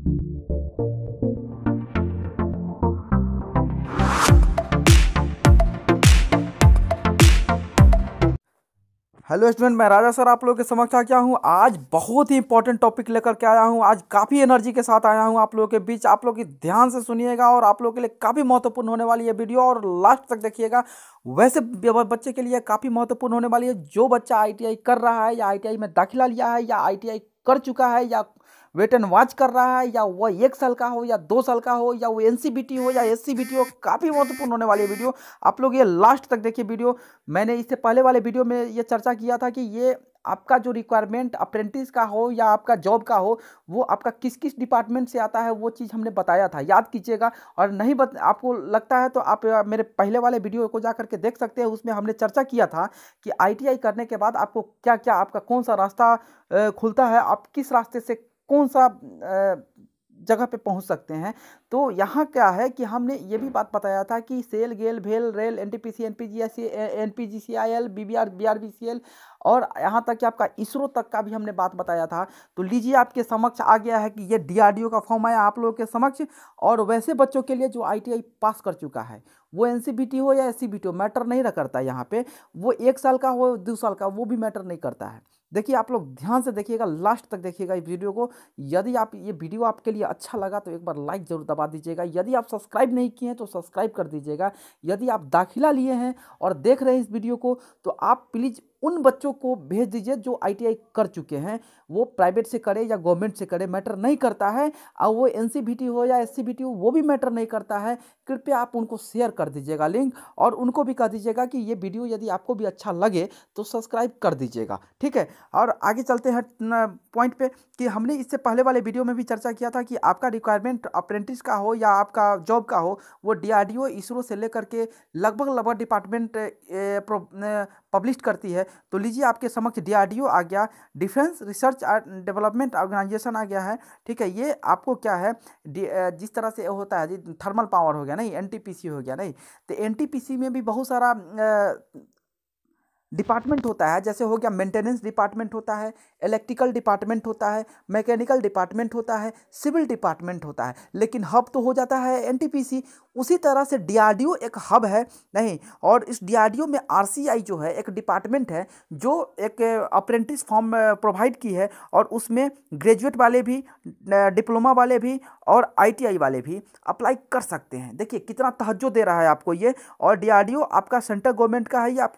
hello student मैं राजा sir आप लोगों के समक्ष आ गया हूँ आज बहुत ही इंपॉर्टेंट टॉपिक लेकर के आया हूँ आज काफ़ी एनर्जी के साथ आया हूँ आप लोगों के बीच आप लोग ध्यान से सुनिएगा और आप लोगों के लिए काफ़ी महत्वपूर्ण होने वाली है वीडियो और लास्ट तक देखिएगा वैसे बच्चे के लिए काफ़ी महत्वपूर्ण होने वाली है जो बच्चा आई कर रहा है या आई में दाखिला लिया है या आई कर चुका है या वेट एंड वॉच कर रहा है या वह एक साल का हो या दो साल का हो या वो एन हो या एस हो काफ़ी महत्वपूर्ण होने वाली वीडियो आप लोग ये लास्ट तक देखिए वीडियो मैंने इससे पहले वाले वीडियो में ये चर्चा किया था कि ये आपका जो रिक्वायरमेंट अप्रेंटिस का हो या आपका जॉब का हो वो आपका किस किस डिपार्टमेंट से आता है वो चीज़ हमने बताया था याद कीजिएगा और नहीं बत आपको लगता है तो आप मेरे पहले वाले वीडियो को जा करके देख सकते हैं उसमें हमने चर्चा किया था कि आईटीआई करने के बाद आपको क्या क्या आपका कौन सा रास्ता खुलता है आप किस रास्ते से कौन सा जगह पे पहुंच सकते हैं तो यहाँ क्या है कि हमने ये भी बात बताया था कि सेल गेल भेल rail N T P C N P G S C N P G C I L B B R B R B C L और यहाँ तक कि आपका इसरो तक का भी हमने बात बताया था तो लीजिए आपके समक्ष आ गया है कि ये डी आर डी ओ का फॉर्म आया आप लोगों के समक्ष और वैसे बच्चों के लिए जो आई टी आई पास कर चुका है वो एन सी बी टी हो या एस सी बी टी हो मैटर नहीं करता यहाँ पर वो एक साल का हो दो साल का वो भी मैटर नहीं करता है देखिए आप लोग ध्यान से देखिएगा लास्ट तक देखिएगा इस वीडियो को यदि आप ये वीडियो आपके लिए अच्छा लगा तो एक बार लाइक ज़रूर दबा दीजिएगा यदि आप सब्सक्राइब नहीं किए हैं तो सब्सक्राइब कर दीजिएगा यदि आप दाखिला लिए हैं और देख रहे हैं इस वीडियो को तो आप प्लीज़ उन बच्चों को भेज दीजिए जो आईटीआई कर चुके हैं वो प्राइवेट से करे या गवर्नमेंट से करे मैटर नहीं करता है और वो एनसीबीटी हो या एससीबीटी हो वो भी मैटर नहीं करता है कृपया आप उनको शेयर कर दीजिएगा लिंक और उनको भी कह दीजिएगा कि ये वीडियो यदि आपको भी अच्छा लगे तो सब्सक्राइब कर दीजिएगा ठीक है और आगे चलते हैं पॉइंट पर कि हमने इससे पहले वाले वीडियो में भी चर्चा किया था कि आपका रिक्वायरमेंट अप्रेंटिस का हो या आपका जॉब का हो वो डी इसरो से लेकर के लगभग लगभग डिपार्टमेंट पब्लिश करती है तो लीजिए आपके समक्ष डीआरडीओ आ गया defence research and development organisation आ गया है ठीक है ये आपको क्या है जिस तरह से होता है थर्मल पावर हो गया नहीं एन हो गया नहीं तो एन में भी बहुत सारा डिपार्टमेंट होता है जैसे हो गया मेंटेनेंस डिपार्टमेंट होता है इलेक्ट्रिकल डिपार्टमेंट होता है मैकेनिकल डिपार्टमेंट होता है सिविल डिपार्टमेंट होता है लेकिन हब तो हो जाता है एनटीपीसी उसी तरह से डीआरडीओ एक हब है नहीं और इस डीआरडीओ में आरसीआई जो है एक डिपार्टमेंट है जो एक अप्रेंटिस फॉर्म प्रोवाइड की है और उसमें ग्रेजुएट वाले भी डिप्लोमा वाले भी और आईटीआई वाले भी अप्लाई कर सकते हैं देखिए कितना तहजो दे रहा है आपको ये और डीआरडीओ आपका सेंट्रल गवर्नमेंट का है ये आप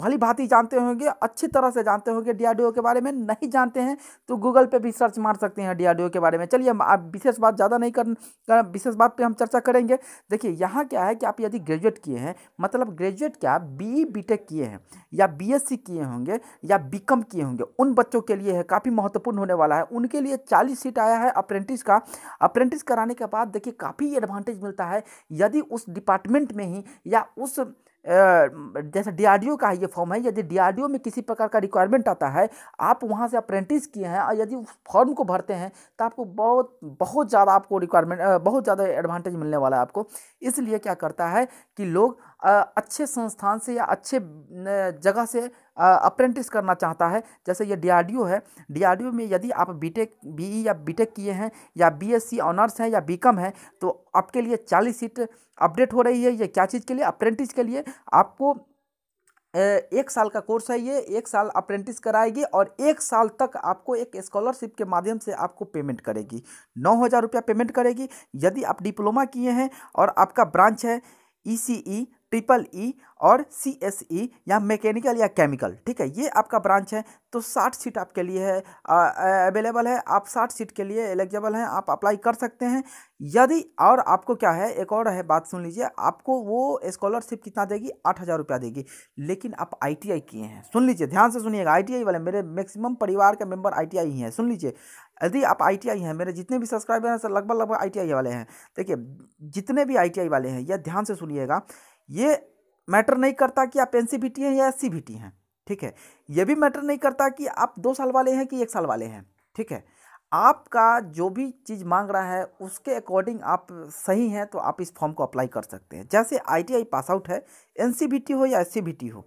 भली भांति जानते होंगे अच्छी तरह से जानते होंगे डीआरडीओ के बारे में नहीं जानते हैं तो गूगल पे भी सर्च मार सकते हैं डीआरडीओ के बारे में चलिए आप विशेष बात ज़्यादा नहीं कर विशेष बात पर हम चर्चा करेंगे देखिए यहाँ क्या है कि आप यदि ग्रेजुएट किए हैं मतलब ग्रेजुएट क्या बी बी e किए हैं या बी किए होंगे या बी किए होंगे उन बच्चों के लिए है काफ़ी महत्वपूर्ण होने वाला है उनके लिए चालीस सीट आया है अप्रेंटिस का अप्रेंटिस कराने के बाद देखिए काफ़ी एडवांटेज मिलता है यदि उस डिपार्टमेंट में ही या उस जैसे डीआरडीओ का ये फॉर्म है यदि डीआरडीओ में किसी प्रकार का रिक्वायरमेंट आता है आप वहाँ से अप्रेंटिस किए हैं और यदि उस फॉर्म को भरते हैं तो आपको बहुत बहुत ज़्यादा आपको रिक्वायरमेंट बहुत ज़्यादा एडवांटेज मिलने वाला है आपको इसलिए क्या करता है कि लोग अच्छे संस्थान से या अच्छे जगह से अप्रेंटिस करना चाहता है जैसे ये डीआरडीओ है डीआरडीओ में यदि आप बीटेक बीई e या बीटेक किए हैं या बीएससी ऑनर्स हैं या बीकॉम है तो आपके लिए चालीस सीट अपडेट हो रही है ये क्या चीज़ के लिए अप्रेंटिस के लिए आपको एक साल का कोर्स है ये एक साल अप्रेंटिस कराएगी और एक साल तक आपको एक स्कॉलरशिप के माध्यम से आपको पेमेंट करेगी नौ हज़ार रुपया पेमेंट करेगी यदि आप डिप्लोमा किए हैं और आपका ब्रांच है ई सी ई ट्रिपल ई और सी एस ई या मैकेनिकल या केमिकल ठीक है ये आपका ब्रांच है तो साठ सीट आपके लिए है अवेलेबल है आप साठ सीट के लिए एलिजिबल हैं आप अप्लाई कर सकते हैं यदि और आपको क्या है एक और है बात सुन लीजिए आपको वो स्कॉलरशिप कितना देगी आठ हज़ार रुपया देगी लेकिन आप आई टी आई किए हैं सुन लीजिए ध्यान से सुनिएगा आई टी आई वाले मेरे मैक्सिमम परिवार के मेंबर आई टी आई ही हैं सुन लीजिए यदि आप आई टी आई हैं मेरे जितने भी सब्सक्राइबर हैं सर लगभग लगभग आई टी आई वाले हैं देखिए जितने भी आई टी आई वाले हैं यह ध्यान से सुनिएगा ये मैटर नहीं करता कि आप एन हैं या एस हैं ठीक है ये भी मैटर नहीं करता कि आप दो साल वाले हैं कि एक साल वाले हैं ठीक है आपका जो भी चीज़ मांग रहा है उसके अकॉर्डिंग आप सही हैं तो आप इस फॉर्म को अप्लाई कर सकते हैं जैसे आईटीआई पास आउट है एनसीबीटी हो या टी हो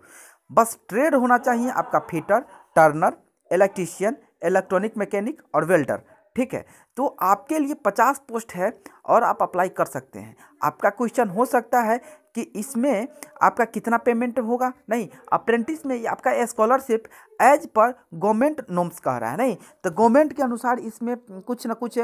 बस ट्रेड होना चाहिए आपका fitter turner electrician electronic mechanic और वेल्डर ठीक है तो आपके लिए पचास पोस्ट है और आप अप्लाई कर सकते हैं आपका क्वेश्चन हो सकता है कि इसमें आपका कितना पेमेंट होगा नहीं अप्रेंटिस में आपका scholarship as per government norms कह रहा है नहीं तो गवर्नमेंट के अनुसार इसमें कुछ ना कुछ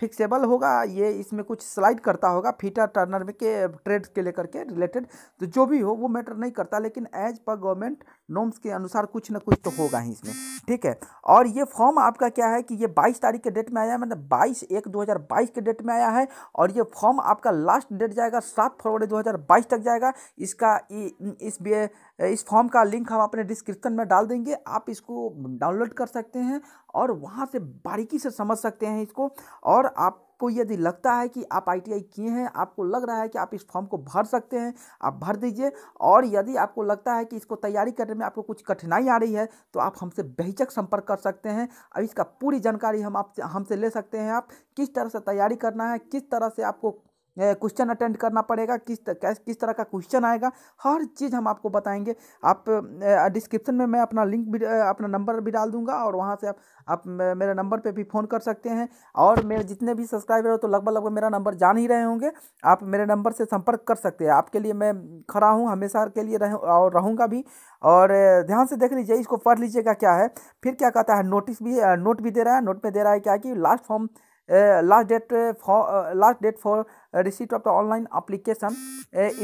फिक्सेबल होगा ये इसमें कुछ स्लाइड करता होगा फीटा टर्नर में के ट्रेड के लेकर के रिलेटेड तो जो भी हो वो मैटर नहीं करता लेकिन एज पर गवर्नमेंट नॉम्स के अनुसार कुछ ना कुछ तो होगा ही इसमें ठीक है और ये फॉर्म आपका क्या है कि ये 22 तारीख के डेट में आया मतलब 22 एक 2022 के डेट में आया है और ये फॉर्म आपका लास्ट डेट जाएगा सात फरवरी दो तक जाएगा इसका इस बी इस फॉर्म का लिंक हम अपने डिस्क्रिप्शन में डाल देंगे आप इसको डाउनलोड कर सकते हैं और वहाँ से बारीकी से समझ सकते हैं इसको और आप आपको यदि लगता है कि आप आईटीआई किए हैं आपको लग रहा है कि आप इस फॉर्म को भर सकते हैं आप भर दीजिए और यदि आपको लगता है कि इसको तैयारी करने में आपको कुछ कठिनाई आ रही है तो आप हमसे बेहिचक संपर्क कर सकते हैं अब इसका पूरी जानकारी हम आप हमसे ले सकते हैं आप किस तरह से तैयारी करना है किस तरह से आपको क्वेश्चन अटेंड करना पड़ेगा किस कैस किस तरह का क्वेश्चन आएगा हर चीज़ हम आपको बताएंगे आप डिस्क्रिप्शन में मैं अपना लिंक भी अपना नंबर भी डाल दूंगा और वहाँ से आप आप मेरे नंबर पे भी फ़ोन कर सकते हैं और मेरे जितने भी सब्सक्राइबर हो तो लगभग लगभग मेरा नंबर जान ही रहे होंगे आप मेरे नंबर से संपर्क कर सकते हैं आपके लिए मैं खड़ा हूँ हमेशा के लिए रह और रहूँगा भी और ध्यान से देख लीजिए इसको पढ़ लीजिएगा क्या है फिर क्या कहता है नोटिस भी नोट भी दे रहा है नोट में दे रहा है क्या कि last form last date for last date for receipt of the online application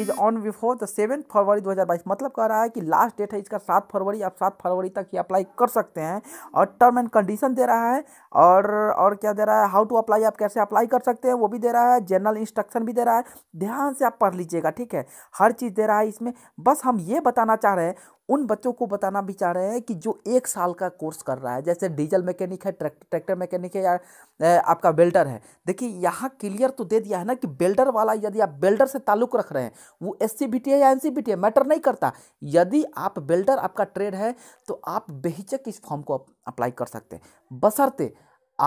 is on before the seven February 2022 मतलब कह रहा है कि लास्ट डेट है इसका सात फरवरी आप सात फरवरी तक ही अप्लाई कर सकते हैं और टर्म एंड कंडीशन दे रहा है और और क्या दे रहा है हाउ टू अप्लाई आप कैसे अप्लाई कर सकते हैं वो भी दे रहा है जनरल इंस्ट्रक्शन भी दे रहा है ध्यान से आप पढ़ लीजिएगा ठीक है हर चीज़ दे रहा है इसमें बस हम ये बताना चाह रहे हैं उन बच्चों को बताना भी चाह रहे हैं कि जो एक साल का कोर्स कर रहा है जैसे डीजल मैकेनिक है ट्रैक्टर मैकेनिक है या आपका वेल्डर है देखिए यहाँ क्लियर तो दे दिया है ना कि बिल्डर वाला यदि आप बिल्डर से ताल्लुक रख रहे हैं वो एस सी या एन सी मैटर नहीं करता यदि आप बिल्डर आपका ट्रेड है तो आप बेहिचक इस फॉर्म को अप्लाई कर सकते हैं बसरते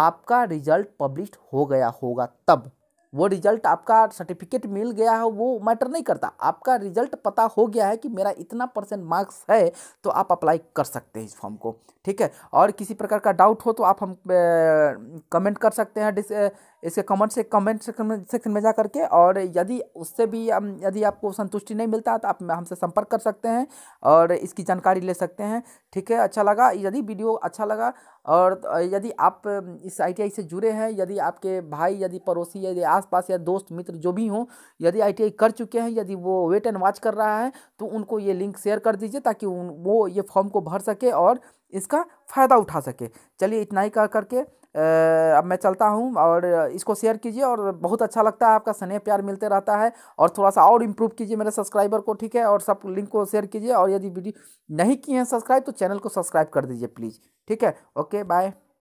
आपका रिजल्ट पब्लिश हो गया होगा तब वो रिजल्ट आपका सर्टिफिकेट मिल गया है वो मैटर नहीं करता आपका रिजल्ट पता हो गया है कि मेरा इतना परसेंट मार्क्स है तो आप अप्लाई कर सकते हैं इस फॉर्म को ठीक है और किसी प्रकार का डाउट हो तो आप हम कमेंट कर सकते हैं डिस इसके कमेंट से कमेंट सेक्शन में जा करके और यदि उससे भी यदि आपको संतुष्टि नहीं मिलता तो आप हमसे संपर्क कर सकते हैं और इसकी जानकारी ले सकते हैं ठीक है अच्छा लगा यदि वीडियो अच्छा लगा और यदि आप इस आई से जुड़े हैं यदि आपके भाई यदि पड़ोसी यदि आप आसपास या दोस्त मित्र जो भी हों यदि आई कर चुके हैं यदि वो वेट एंड वॉच कर रहा है तो उनको ये लिंक शेयर कर दीजिए ताकि वो ये फॉर्म को भर सके और इसका फ़ायदा उठा सके चलिए इतना ही कर करके अब मैं चलता हूँ और इसको शेयर कीजिए और बहुत अच्छा लगता है आपका स्नेह प्यार मिलते रहता है और थोड़ा सा और इम्प्रूव कीजिए मेरे सब्सक्राइबर को ठीक है और सब लिंक को शेयर कीजिए और यदि वीडियो नहीं किए हैं सब्सक्राइब तो चैनल को सब्सक्राइब कर दीजिए प्लीज़ ठीक है ओके बाय